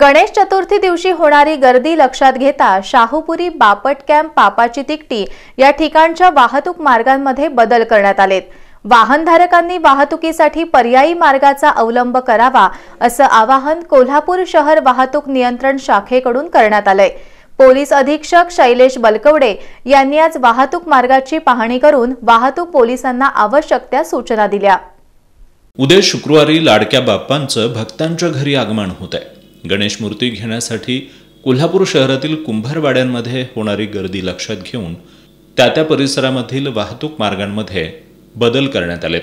गणेश चतुर्थी दिवशी होणारी गर्दी लक्षात घेता शाहूपुरी बापट कॅम्प पापाची तिकटी या ठिकाणच्या वाहतूक मार्गांमध्ये बदल करण्यात आलेत वाहनधारकांनी वाहतुकीसाठी पर्यायी मार्गाचा अवलंब करावा असं आवाहन कोल्हापूर शहर वाहतूक नियंत्रण शाखेकडून करण्यात आलंय पोलीस अधीक्षक शैलेश बलकवडे यांनी आज वाहतूक मार्गाची पाहणी करून वाहतूक पोलिसांना आवश्यक त्या सूचना दिल्या उद्या शुक्रवारी लाडक्या बाप्पांचं भक्तांच्या घरी आगमन होत आहे गणेश मूर्ती घेण्यासाठी कोल्हापूर शहरातील कुंभारवाड्यांमध्ये होणारी गर्दी लक्षात घेऊन त्या त्या परिसरामधील वाहतूक मार्गांमध्ये बदल करण्यात आले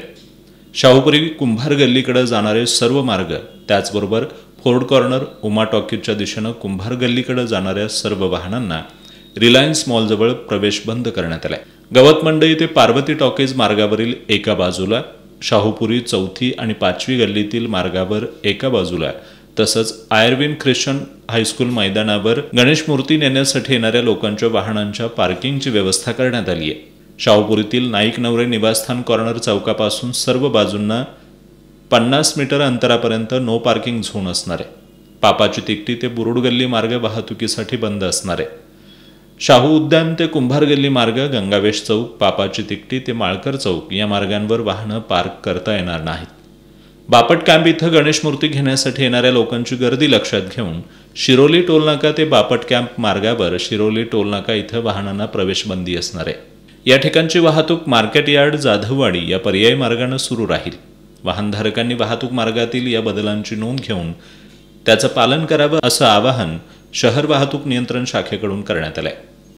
शाहूपुरी कुंभार गल्लीकडे जाणारे सर्व मार्ग त्याचबरोबर फोर्ड कॉर्नर उमा टॉकीजच्या दिशेनं कुंभार गल्लीकडे जाणाऱ्या सर्व वाहनांना रिलायन्स मॉलजवळ प्रवेश बंद करण्यात आलाय गवत मंडई ते पार्वती टॉकीज मार्गावरील एका बाजूला शाहूपुरी चौथी आणि पाचवी गल्लीतील मार्गावर एका बाजूला तसंच आयर्विन ख्रिश्चन हायस्कूल मैदानावर गणेश मूर्ती नेण्यासाठी येणाऱ्या लोकांच्या वाहनांच्या पार्किंगची व्यवस्था करण्यात आली आहे शाहूपुरीतील नाईक नवरे निवासस्थान कॉर्नर चौकापासून सर्व बाजूंना पन्नास मीटर अंतरापर्यंत नो पार्किंग झोन असणार आहे पापाची तिकटी ते बुरुड गल्ली मार्ग वाहतुकीसाठी बंद असणार आहे शाहू उद्यान ते कुंभार गल्ली मार्ग गंगावेश चौक पापाची तिकटी ते माळकर चौक या मार्गांवर वाहनं पार्क करता येणार नाहीत बापट कॅम्प इथं गणेश मूर्ती घेण्यासाठी येणाऱ्या लोकांची गर्दी लक्षात घेऊन शिरोली टोलनाका ते बापट कॅम्प मार्गावर शिरोली टोलनाका इथं वाहनांना प्रवेश बंदी असणार आहे या ठिकाणची वाहतूक मार्केट यार्ड जाधववाडी या पर्यायी मार्गाने सुरू राहील वाहनधारकांनी वाहतूक मार्गातील या बदलांची नोंद घेऊन त्याचं पालन करावं असं आवाहन शहर वाहतूक नियंत्रण शाखेकडून करण्यात आलं आहे